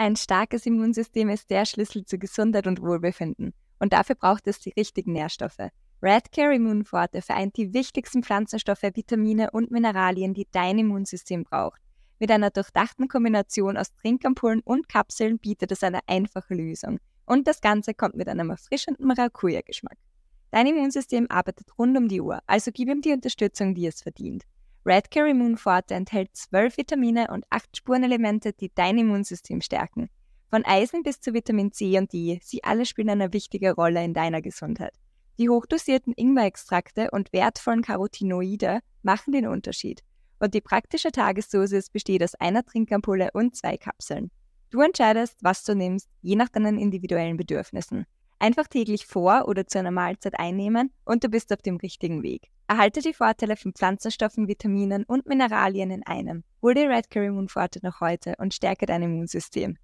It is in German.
Ein starkes Immunsystem ist der Schlüssel zu Gesundheit und Wohlbefinden. Und dafür braucht es die richtigen Nährstoffe. Red Redcare Immunforte vereint die wichtigsten Pflanzenstoffe, Vitamine und Mineralien, die dein Immunsystem braucht. Mit einer durchdachten Kombination aus Trinkampullen und Kapseln bietet es eine einfache Lösung. Und das Ganze kommt mit einem erfrischenden Maracuja-Geschmack. Dein Immunsystem arbeitet rund um die Uhr, also gib ihm die Unterstützung, die es verdient. Red Care Immune Forte enthält zwölf Vitamine und acht Spurenelemente, die dein Immunsystem stärken. Von Eisen bis zu Vitamin C und D, sie alle spielen eine wichtige Rolle in deiner Gesundheit. Die hochdosierten Ingwer-Extrakte und wertvollen Carotinoide machen den Unterschied. Und die praktische Tagesdosis besteht aus einer Trinkampulle und zwei Kapseln. Du entscheidest, was du nimmst, je nach deinen individuellen Bedürfnissen. Einfach täglich vor oder zu einer Mahlzeit einnehmen und du bist auf dem richtigen Weg. Erhalte die Vorteile von Pflanzenstoffen, Vitaminen und Mineralien in einem. Hol dir Red Curry Moon Forte noch heute und stärke dein Immunsystem.